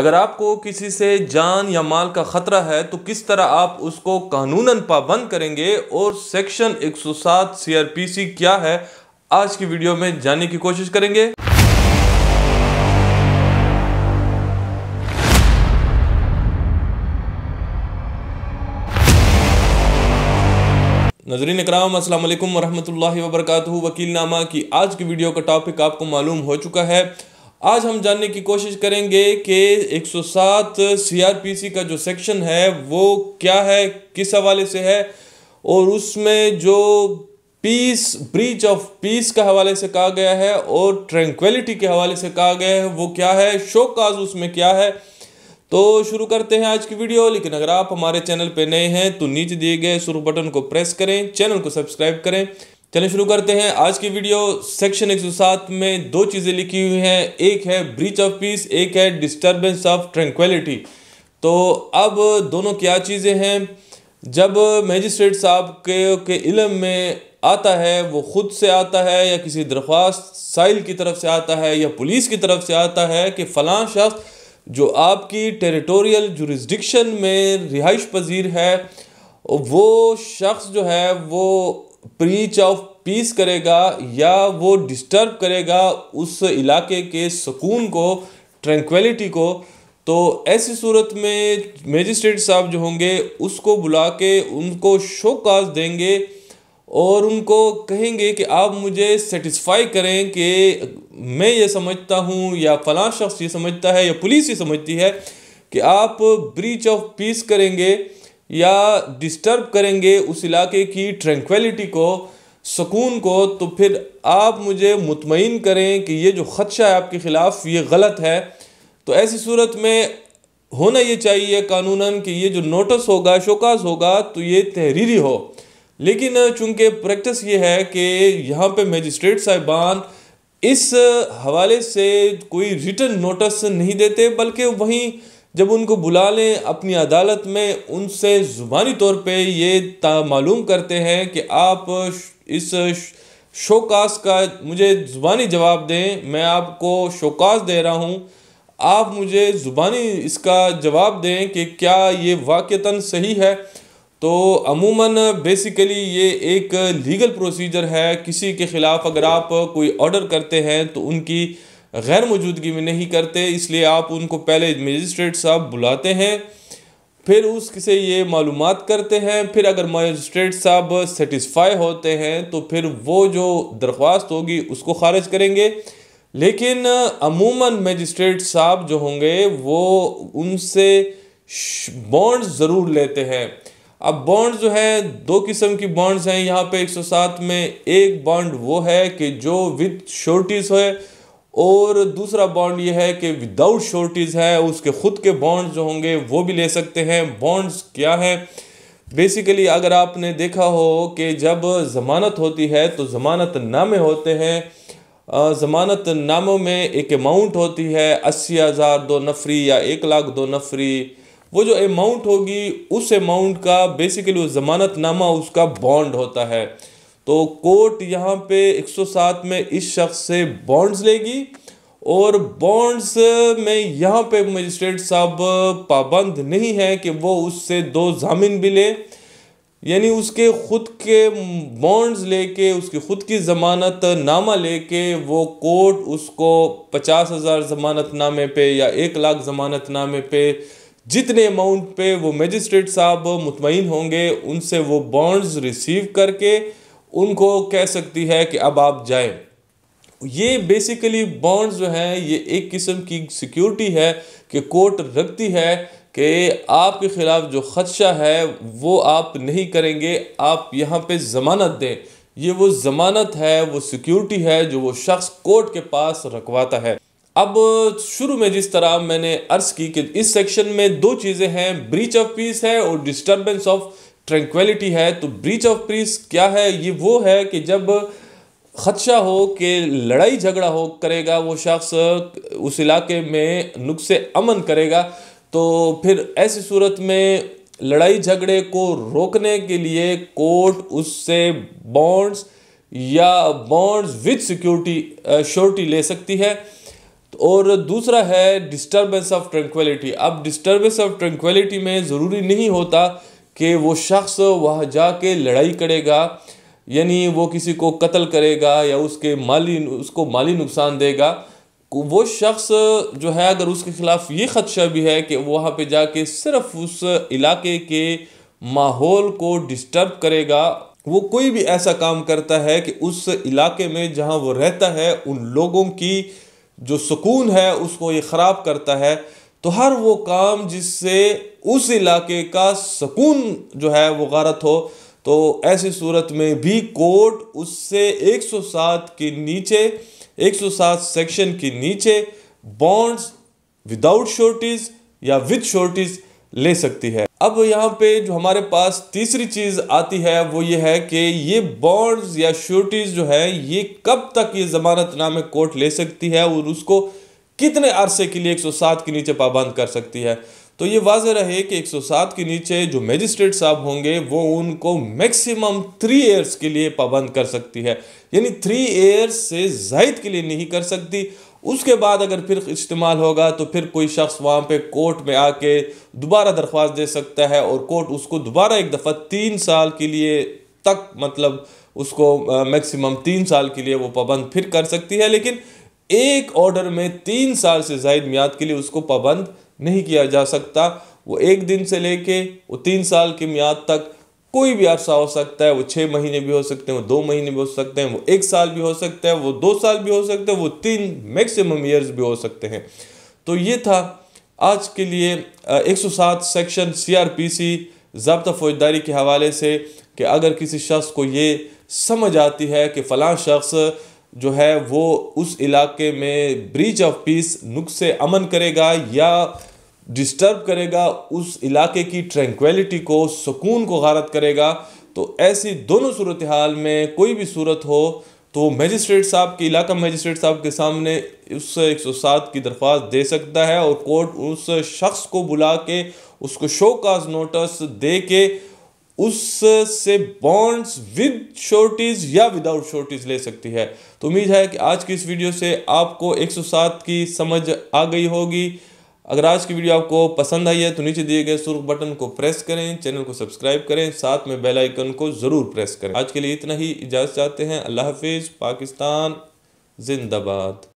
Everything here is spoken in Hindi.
अगर आपको किसी से जान या माल का ख़तरा है तो किस तरह आप उसको कानूनन पाबंद करेंगे और सेक्शन 107 सीआरपीसी क्या है आज की वीडियो में जानने की कोशिश करेंगे नजरीन कराम असल वरहमल वकील नामा की आज की वीडियो का टॉपिक आपको मालूम हो चुका है आज हम जानने की कोशिश करेंगे कि 107 सीआरपीसी का जो सेक्शन है वो क्या है किस हवाले से है और उसमें जो पीस ब्रीच ऑफ पीस का हवाले से कहा गया है और ट्रैंक्वेलिटी के हवाले से कहा गया है वो क्या है शो काज उसमें क्या है तो शुरू करते हैं आज की वीडियो लेकिन अगर आप हमारे चैनल पर नए हैं तो नीचे दिए गए शुरू बटन को प्रेस करें चैनल को सब्सक्राइब करें चलिए शुरू करते हैं आज की वीडियो सेक्शन 107 में दो चीज़ें लिखी हुई हैं एक है ब्रीच ऑफ पीस एक है डिस्टरबेंस ऑफ ट्रैंक्वेलिटी तो अब दोनों क्या चीज़ें हैं जब मैजिस्ट्रेट साहब के के इलम में आता है वो ख़ुद से आता है या किसी दरख्वास्त साइल की तरफ से आता है या पुलिस की तरफ से आता है कि फ़लाँ शख्स जो आपकी टेरिटोरियल जुरिस्डिक्शन में रिहाइश पजीर है वो शख्स जो है वो प्रीच ऑफ पीस करेगा या वो डिस्टर्ब करेगा उस इलाके के सुकून को ट्रैंक्वेलिटी को तो ऐसी सूरत में मजिस्ट्रेट साहब जो होंगे उसको बुला के उनको शो काज देंगे और उनको कहेंगे कि आप मुझे सेटिस्फाई करें कि मैं ये समझता हूँ या फला शख्स ये समझता है या पुलिस ये समझती है कि आप ब्रीच ऑफ पीस करेंगे या डिस्टर्ब करेंगे उस इलाके की ट्रैंक्वेलिटी को सुकून को तो फिर आप मुझे मुतमिन करें कि ये जो ख़दशा है आपके ख़िलाफ़ ये गलत है तो ऐसी सूरत में होना ये चाहिए कानूनन कि ये जो नोटिस होगा शोकाज होगा तो ये तहरीरी हो लेकिन चूंकि प्रैक्टिस ये है कि यहाँ पे मजिस्ट्रेट साहिबान इस हवाले से कोई रिटर्न नोटिस नहीं देते बल्कि वहीं जब उनको बुला लें अपनी अदालत में उनसे ज़ुबानी तौर पे ये मालूम करते हैं कि आप इस शोकास का मुझे ज़ुबानी जवाब दें मैं आपको शोकास दे रहा हूँ आप मुझे ज़ुबानी इसका जवाब दें कि क्या ये वाक़ता सही है तो अमूमन बेसिकली ये एक लीगल प्रोसीजर है किसी के ख़िलाफ़ अगर आप कोई ऑर्डर करते हैं तो उनकी गैर मौजूदगी में नहीं करते इसलिए आप उनको पहले मजिस्ट्रेट साहब बुलाते हैं फिर उससे ये मालूम करते हैं फिर अगर मजिस्ट्रेट साहब सेटिस्फाई होते हैं तो फिर वो जो दरख्वास्त होगी उसको खारिज करेंगे लेकिन अमूमन मजिस्ट्रेट साहब जो होंगे वो उनसे बॉन्ड्स ज़रूर लेते हैं अब बॉन्ड जो हैं दो किस्म की बॉन्ड्स हैं यहाँ पे 107 में एक बॉन्ड वो है कि जो विथ शोर्टीज़ है और दूसरा बॉन्ड ये है कि विदाउट शॉर्टेज है उसके खुद के बॉन्ड्स जो होंगे वो भी ले सकते हैं बॉन्ड्स क्या हैं बेसिकली अगर आपने देखा हो कि जब ज़मानत होती है तो ज़मानत नामे होते हैं ज़मानत नामों में एक अमाउंट होती है अस्सी हज़ार दो नफरी या एक लाख दो नफरी वो जो अमाउंट होगी उस अमाउंट का बेसिकली वो ज़मानत नामा उसका बॉन्ड होता है तो कोर्ट यहाँ पे 107 में इस शख्स से बॉन्ड्स लेगी और बॉन्ड्स में यहाँ पे मजिस्ट्रेट साहब पाबंद नहीं है कि वो उससे दो जामिन भी ले यानी उसके खुद के बॉन्ड्स लेके उसकी खुद की ज़मानत नामा लेके वो कोर्ट उसको पचास हज़ार ज़मानत नामे पे या एक लाख ज़मानत नामे पे जितने अमाउंट पे वो मजिस्ट्रेट साहब मुतमिन होंगे उनसे वो बॉन्ड्स रिसीव करके उनको कह सकती है कि अब आप जाएं ये बेसिकली बॉन्ड्स जो हैं ये एक किस्म की सिक्योरिटी है कि कोर्ट रखती है कि आपके ख़िलाफ़ जो ख़दशा है वो आप नहीं करेंगे आप यहाँ पे ज़मानत दें ये वो ज़मानत है वो सिक्योरिटी है जो वो शख्स कोर्ट के पास रखवाता है अब शुरू में जिस तरह मैंने अर्ज की कि इस सेक्शन में दो चीज़ें हैं ब्रीच ऑफ पीस है और डिस्टर्बेंस ऑफ ट्रैंक्वेलिटी है तो ब्रीच ऑफ पीस क्या है ये वो है कि जब खदशा हो कि लड़ाई झगड़ा हो करेगा वो शख्स उस इलाके में नुस्ख़ अमन करेगा तो फिर ऐसी सूरत में लड़ाई झगड़े को रोकने के लिए कोर्ट उससे बॉन्ड्स या बॉन्ड्स विद सिक्योरिटी श्योरिटी ले सकती है और दूसरा है डिस्टर्बेंस ऑफ ट्रंक्वेलिटी अब डिस्टर्बेंस ऑफ ट्रंक्वेलिटी में ज़रूरी नहीं होता कि वो शख्स वहाँ जाके लड़ाई करेगा यानी वो किसी को कत्ल करेगा या उसके माली उसको माली नुकसान देगा वो शख्स जो है अगर उसके ख़िलाफ़ ये ख़दशा भी है कि वहाँ पे जाके सिर्फ उस इलाके के माहौल को डिस्टर्ब करेगा वो कोई भी ऐसा काम करता है कि उस इलाके में जहाँ वो रहता है उन लोगों की जो सुकून है उसको ये ख़राब करता है तो हर वो काम जिससे उस इलाके का सुकून जो है वो गारत हो तो ऐसी सूरत में भी कोर्ट उससे 107 के नीचे 107 सेक्शन के नीचे बॉन्ड्स विदाउट शोर्टिज़ या विद शोर्टिज़ ले सकती है अब यहाँ पे जो हमारे पास तीसरी चीज़ आती है वो ये है कि ये बॉन्ड्स या श्योरिटीज़ जो है ये कब तक ये ज़मानत नामे कोर्ट ले सकती है और उसको कितने अरसे के लिए 107 के नीचे पाबंद कर सकती है तो ये वाज रहे कि 107 के नीचे जो मजिस्ट्रेट साहब होंगे वो उनको मैक्सिमम थ्री ईयर्स के लिए पाबंद कर सकती है यानी थ्री ईयर्स से जायद के लिए नहीं कर सकती उसके बाद अगर फिर इस्तेमाल होगा तो फिर कोई शख्स वहाँ पे कोर्ट में आके दोबारा दरख्वास्त दे सकता है और कोर्ट उसको दोबारा एक दफ़ा तीन साल के लिए तक मतलब उसको मैक्सिमम तीन साल के लिए वो पाबंद फिर कर सकती है लेकिन एक ऑर्डर में तीन साल से जायद मियाद के लिए उसको पाबंद नहीं किया जा सकता वो एक दिन से लेके वो तीन साल की मियाद तक कोई भी अरसा हो सकता है वो छः महीने भी हो सकते हैं वो दो महीने भी हो सकते हैं वो एक साल भी हो सकता है वो दो साल भी हो सकते हैं वो तीन मैक्सिमम ईयर्स भी हो सकते हैं तो ये था आज के लिए 107 सेक्शन सीआरपीसी जबता फौजदारी के हवाले से कि अगर किसी शख्स को ये समझ आती है कि फ़लाँ शख्स जो है वो उस इलाके में ब्रीच ऑफ पीस नुस्ख से अमन करेगा या डिस्टर्ब करेगा उस इलाके की ट्रैंक्वेलिटी को सुकून को गारत करेगा तो ऐसी दोनों सूरत हाल में कोई भी सूरत हो तो मजिस्ट्रेट साहब के इलाका मजिस्ट्रेट साहब के सामने उस एक सौ सात की दरख्वास्त दे सकता है और कोर्ट उस शख्स को बुला के उसको शो काज नोटिस दे के उससे बॉन्ड्स विद शोर्टिज या विदाउट शोर्टिज ले सकती है तो उम्मीद है कि आज की इस वीडियो से आपको 107 की समझ आ गई होगी अगर आज की वीडियो आपको पसंद आई है तो नीचे दिए गए सुर्ख बटन को प्रेस करें चैनल को सब्सक्राइब करें साथ में बेल आइकन को ज़रूर प्रेस करें आज के लिए इतना ही इजाज़त चाहते हैं अल्लाह हाफिज़ पाकिस्तान जिंदाबाद